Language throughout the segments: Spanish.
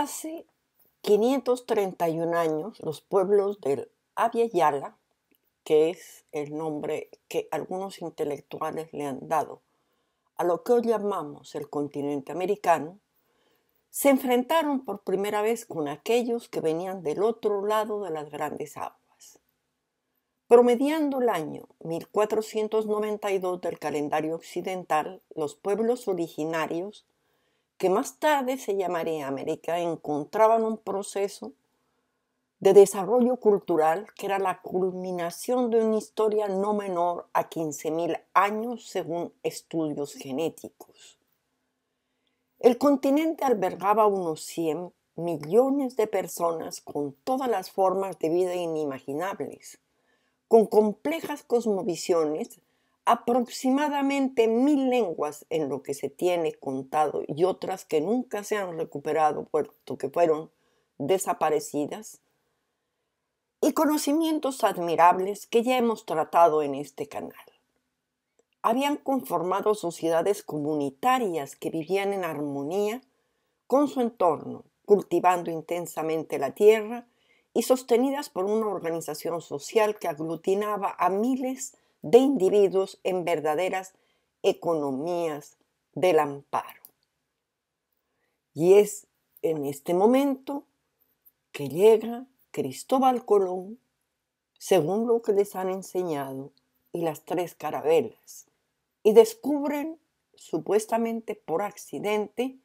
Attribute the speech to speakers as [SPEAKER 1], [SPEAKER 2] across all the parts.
[SPEAKER 1] Hace 531 años, los pueblos del Abya Yala, que es el nombre que algunos intelectuales le han dado a lo que hoy llamamos el continente americano, se enfrentaron por primera vez con aquellos que venían del otro lado de las grandes aguas. Promediando el año 1492 del calendario occidental, los pueblos originarios que más tarde se llamaría América, encontraban un proceso de desarrollo cultural que era la culminación de una historia no menor a 15.000 años según estudios genéticos. El continente albergaba unos 100 millones de personas con todas las formas de vida inimaginables, con complejas cosmovisiones aproximadamente mil lenguas en lo que se tiene contado y otras que nunca se han recuperado puesto que fueron desaparecidas, y conocimientos admirables que ya hemos tratado en este canal. Habían conformado sociedades comunitarias que vivían en armonía con su entorno, cultivando intensamente la tierra y sostenidas por una organización social que aglutinaba a miles de de individuos en verdaderas economías del amparo. Y es en este momento que llega Cristóbal Colón, según lo que les han enseñado, y las tres carabelas, y descubren, supuestamente por accidente,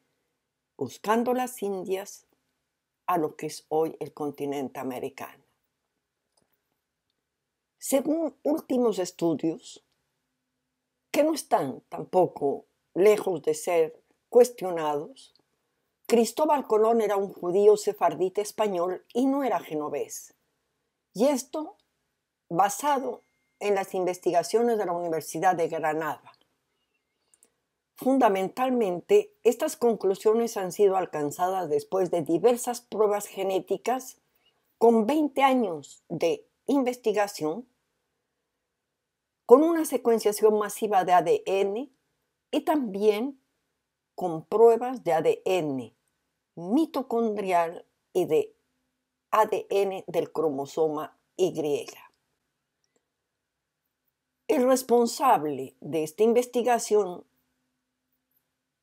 [SPEAKER 1] buscando las Indias, a lo que es hoy el continente americano según últimos estudios, que no están tampoco lejos de ser cuestionados, Cristóbal Colón era un judío sefardita español y no era genovés. Y esto basado en las investigaciones de la Universidad de Granada. Fundamentalmente, estas conclusiones han sido alcanzadas después de diversas pruebas genéticas con 20 años de investigación con una secuenciación masiva de ADN y también con pruebas de ADN mitocondrial y de ADN del cromosoma Y. El responsable de esta investigación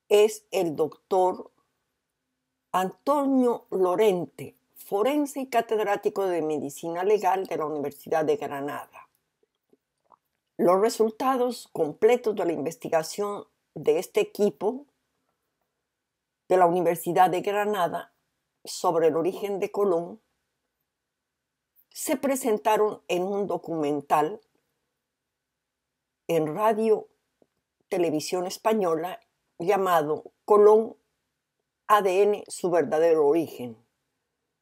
[SPEAKER 1] es el doctor Antonio Lorente, forense y catedrático de medicina legal de la Universidad de Granada. Los resultados completos de la investigación de este equipo de la Universidad de Granada sobre el origen de Colón se presentaron en un documental en radio televisión española llamado Colón ADN, su verdadero origen,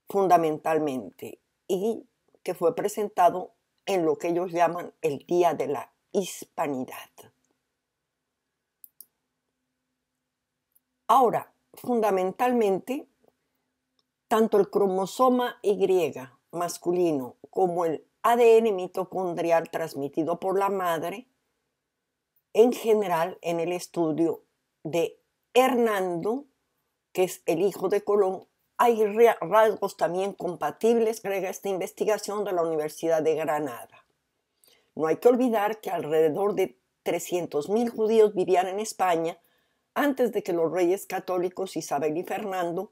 [SPEAKER 1] fundamentalmente, y que fue presentado en lo que ellos llaman el Día de la Hispanidad. Ahora, fundamentalmente, tanto el cromosoma Y masculino como el ADN mitocondrial transmitido por la madre, en general en el estudio de Hernando, que es el hijo de Colón, hay rasgos también compatibles, agrega esta investigación de la Universidad de Granada. No hay que olvidar que alrededor de 300.000 judíos vivían en España antes de que los reyes católicos Isabel y Fernando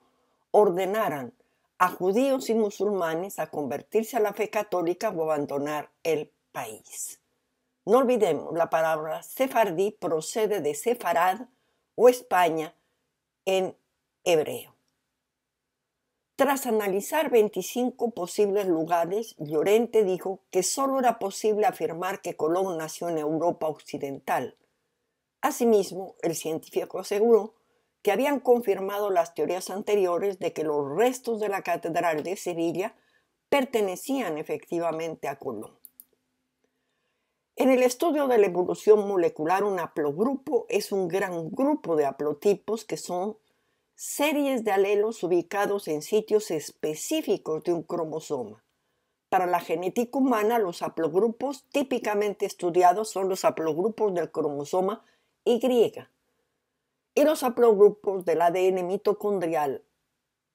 [SPEAKER 1] ordenaran a judíos y musulmanes a convertirse a la fe católica o abandonar el país. No olvidemos, la palabra sefardí procede de Sefarad o España en hebreo. Tras analizar 25 posibles lugares, Llorente dijo que solo era posible afirmar que Colón nació en Europa Occidental. Asimismo, el científico aseguró que habían confirmado las teorías anteriores de que los restos de la Catedral de Sevilla pertenecían efectivamente a Colón. En el estudio de la evolución molecular, un haplogrupo es un gran grupo de haplotipos que son series de alelos ubicados en sitios específicos de un cromosoma. Para la genética humana, los haplogrupos típicamente estudiados son los haplogrupos del cromosoma Y y los haplogrupos del ADN mitocondrial.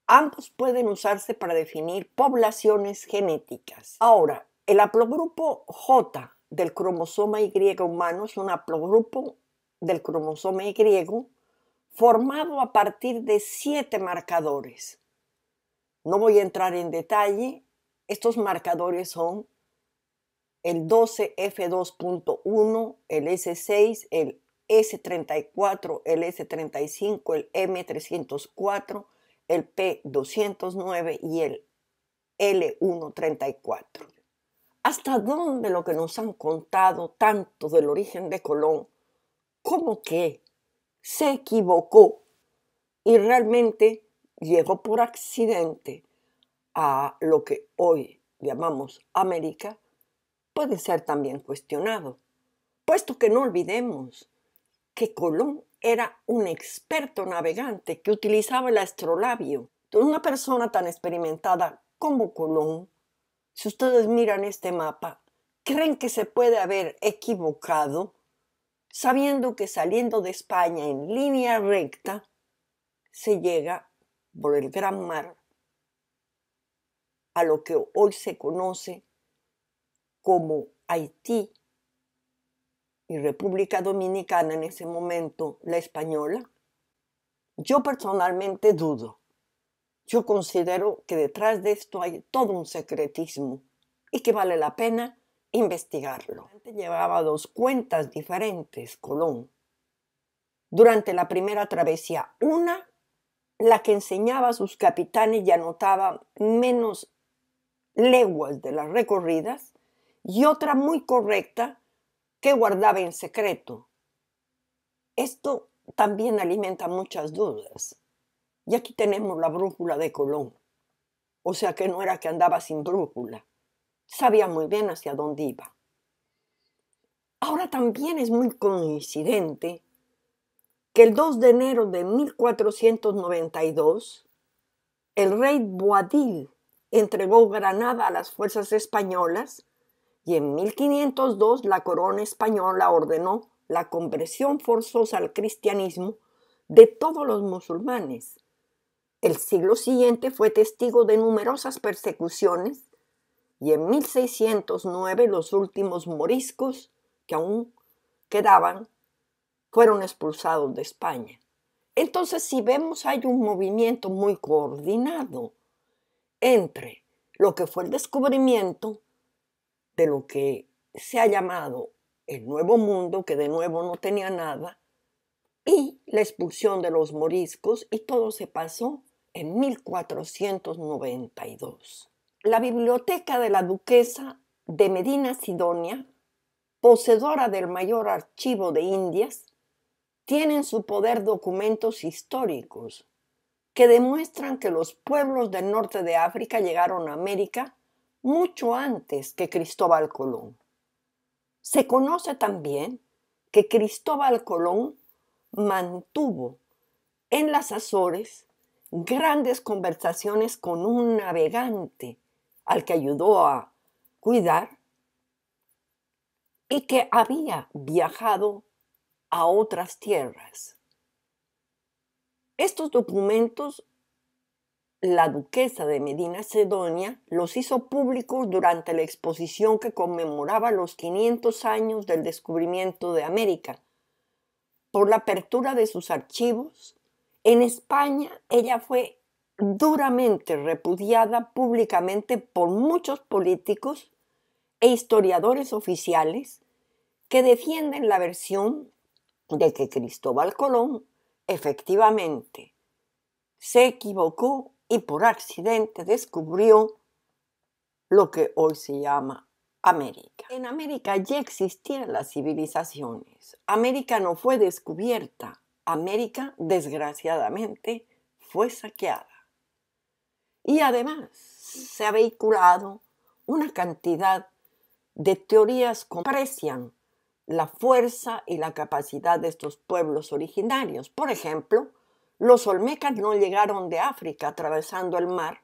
[SPEAKER 1] Ambos pueden usarse para definir poblaciones genéticas. Ahora, el haplogrupo J del cromosoma Y humano es un haplogrupo del cromosoma Y formado a partir de siete marcadores. No voy a entrar en detalle, estos marcadores son el 12F2.1, el S6, el S34, el S35, el M304, el P209 y el L134. ¿Hasta dónde lo que nos han contado tanto del origen de Colón? ¿Cómo que se equivocó y realmente llegó por accidente a lo que hoy llamamos América, puede ser también cuestionado, puesto que no olvidemos que Colón era un experto navegante que utilizaba el astrolabio. Una persona tan experimentada como Colón, si ustedes miran este mapa, ¿creen que se puede haber equivocado sabiendo que saliendo de España en línea recta se llega por el gran mar a lo que hoy se conoce como Haití y República Dominicana en ese momento, la española? Yo personalmente dudo. Yo considero que detrás de esto hay todo un secretismo y que vale la pena investigarlo. Llevaba dos cuentas diferentes, Colón. Durante la primera travesía, una, la que enseñaba a sus capitanes y anotaba menos leguas de las recorridas, y otra muy correcta que guardaba en secreto. Esto también alimenta muchas dudas. Y aquí tenemos la brújula de Colón. O sea que no era que andaba sin brújula sabía muy bien hacia dónde iba. Ahora también es muy coincidente que el 2 de enero de 1492, el rey Boadil entregó Granada a las fuerzas españolas y en 1502 la corona española ordenó la conversión forzosa al cristianismo de todos los musulmanes. El siglo siguiente fue testigo de numerosas persecuciones y en 1609 los últimos moriscos que aún quedaban fueron expulsados de España. Entonces, si vemos, hay un movimiento muy coordinado entre lo que fue el descubrimiento de lo que se ha llamado el nuevo mundo, que de nuevo no tenía nada, y la expulsión de los moriscos, y todo se pasó en 1492. La biblioteca de la duquesa de Medina Sidonia, poseedora del mayor archivo de Indias, tiene en su poder documentos históricos que demuestran que los pueblos del norte de África llegaron a América mucho antes que Cristóbal Colón. Se conoce también que Cristóbal Colón mantuvo en las Azores grandes conversaciones con un navegante al que ayudó a cuidar, y que había viajado a otras tierras. Estos documentos la duquesa de Medina Sedonia los hizo públicos durante la exposición que conmemoraba los 500 años del descubrimiento de América. Por la apertura de sus archivos, en España ella fue duramente repudiada públicamente por muchos políticos e historiadores oficiales que defienden la versión de que Cristóbal Colón efectivamente se equivocó y por accidente descubrió lo que hoy se llama América. En América ya existían las civilizaciones. América no fue descubierta. América, desgraciadamente, fue saqueada. Y además se ha vehiculado una cantidad de teorías que aprecian la fuerza y la capacidad de estos pueblos originarios. Por ejemplo, los olmecas no llegaron de África atravesando el mar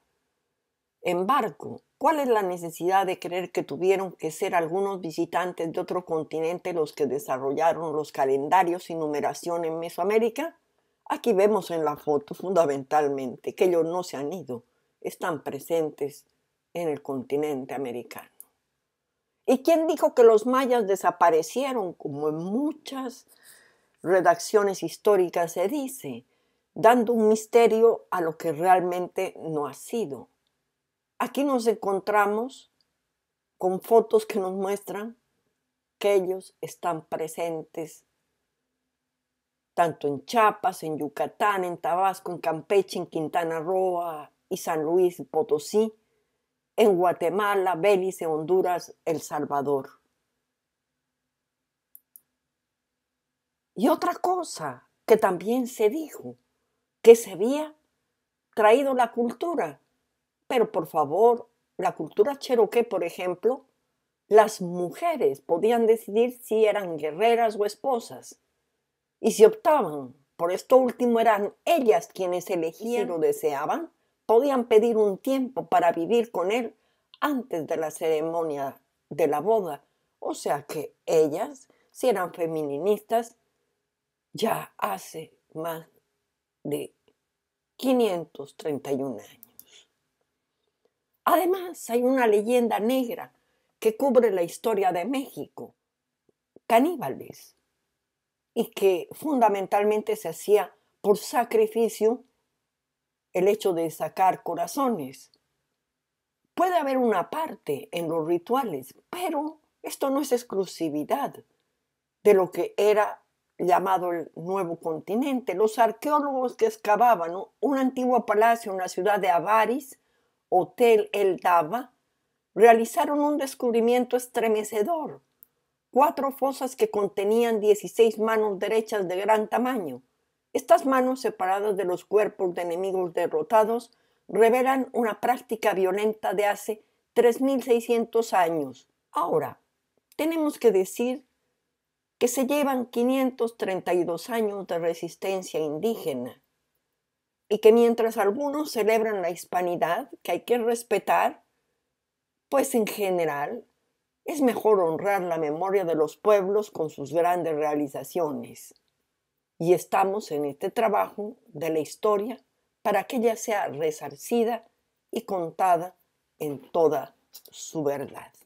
[SPEAKER 1] en barco. ¿Cuál es la necesidad de creer que tuvieron que ser algunos visitantes de otro continente los que desarrollaron los calendarios y numeración en Mesoamérica? Aquí vemos en la foto fundamentalmente que ellos no se han ido, están presentes en el continente americano. ¿Y quién dijo que los mayas desaparecieron? Como en muchas redacciones históricas se dice, dando un misterio a lo que realmente no ha sido. Aquí nos encontramos con fotos que nos muestran que ellos están presentes tanto en Chiapas, en Yucatán, en Tabasco, en Campeche, en Quintana Roo, y San Luis Potosí, en Guatemala, Belice, Honduras, El Salvador. Y otra cosa que también se dijo, que se había traído la cultura, pero por favor, la cultura cherokee, por ejemplo, las mujeres podían decidir si eran guerreras o esposas. Y si optaban por esto último, eran ellas quienes elegían o deseaban podían pedir un tiempo para vivir con él antes de la ceremonia de la boda. O sea que ellas, si eran feministas, ya hace más de 531 años. Además, hay una leyenda negra que cubre la historia de México, caníbales, y que fundamentalmente se hacía por sacrificio el hecho de sacar corazones. Puede haber una parte en los rituales, pero esto no es exclusividad de lo que era llamado el Nuevo Continente. Los arqueólogos que excavaban un antiguo palacio en la ciudad de Avaris, Hotel El Daba, realizaron un descubrimiento estremecedor. Cuatro fosas que contenían 16 manos derechas de gran tamaño, estas manos separadas de los cuerpos de enemigos derrotados revelan una práctica violenta de hace 3.600 años. Ahora, tenemos que decir que se llevan 532 años de resistencia indígena y que mientras algunos celebran la hispanidad, que hay que respetar, pues en general es mejor honrar la memoria de los pueblos con sus grandes realizaciones y estamos en este trabajo de la historia para que ella sea resarcida y contada en toda su verdad.